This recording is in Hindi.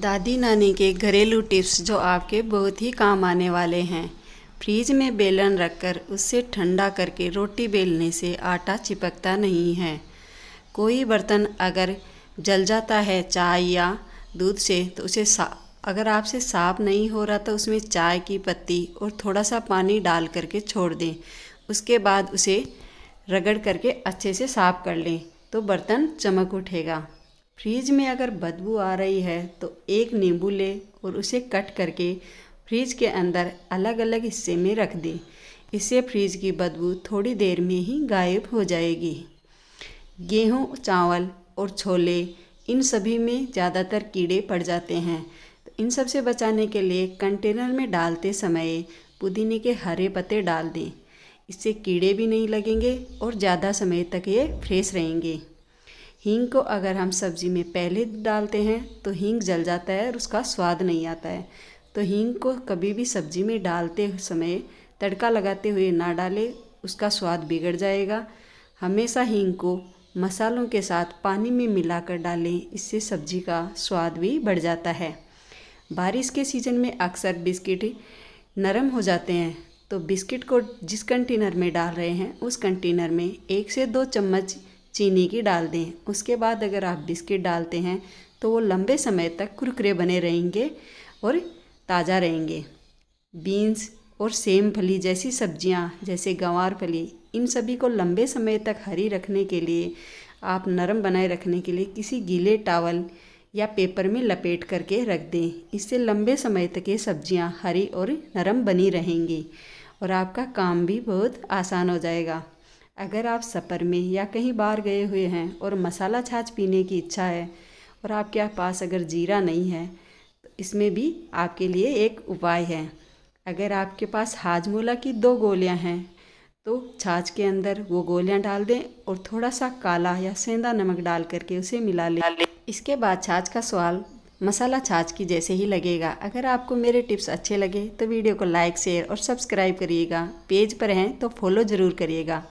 दादी नानी के घरेलू टिप्स जो आपके बहुत ही काम आने वाले हैं फ्रीज में बेलन रखकर उससे ठंडा करके रोटी बेलने से आटा चिपकता नहीं है कोई बर्तन अगर जल जाता है चाय या दूध से तो उसे सा अगर आपसे साफ नहीं हो रहा तो उसमें चाय की पत्ती और थोड़ा सा पानी डाल करके छोड़ दें उसके बाद उसे रगड़ करके अच्छे से साफ़ कर लें तो बर्तन चमक उठेगा फ्रिज में अगर बदबू आ रही है तो एक नींबू ले और उसे कट करके फ्रिज के अंदर अलग अलग हिस्से में रख दें इससे फ्रिज की बदबू थोड़ी देर में ही गायब हो जाएगी गेहूँ चावल और छोले इन सभी में ज़्यादातर कीड़े पड़ जाते हैं तो इन सब से बचाने के लिए कंटेनर में डालते समय पुदीने के हरे पत्ते डाल दें इससे कीड़े भी नहीं लगेंगे और ज़्यादा समय तक ये फ्रेश रहेंगे हींग को अगर हम सब्ज़ी में पहले डालते हैं तो हींग जल जाता है और उसका स्वाद नहीं आता है तो हींग को कभी भी सब्ज़ी में डालते समय तड़का लगाते हुए ना डालें उसका स्वाद बिगड़ जाएगा हमेशा हींग को मसालों के साथ पानी में मिलाकर डालें इससे सब्जी का स्वाद भी बढ़ जाता है बारिश के सीज़न में अक्सर बिस्किट नरम हो जाते हैं तो बिस्किट को जिस कंटेनर में डाल रहे हैं उस कंटेनर में एक से दो चम्मच चीनी की डाल दें उसके बाद अगर आप बिस्किट डालते हैं तो वो लंबे समय तक कुरकुरे बने रहेंगे और ताज़ा रहेंगे बीन्स और सेम फली जैसी सब्जियां जैसे गंवार फली इन सभी को लंबे समय तक हरी रखने के लिए आप नरम बनाए रखने के लिए किसी गीले टावल या पेपर में लपेट करके रख दें इससे लंबे समय तक ये सब्जियां हरी और नरम बनी रहेंगी और आपका काम भी बहुत आसान हो जाएगा अगर आप सफ़र में या कहीं बाहर गए हुए हैं और मसाला छाछ पीने की इच्छा है और आपके पास अगर जीरा नहीं है तो इसमें भी आपके लिए एक उपाय है अगर आपके पास हाजमोला की दो गोलियां हैं तो छाछ के अंदर वो गोलियां डाल दें और थोड़ा सा काला या सेंधा नमक डाल करके उसे मिला लें इसके बाद छाछ का सवाल मसाला छाछ की जैसे ही लगेगा अगर आपको मेरे टिप्स अच्छे लगे तो वीडियो को लाइक शेयर और सब्सक्राइब करिएगा पेज पर हैं तो फॉलो ज़रूर करिएगा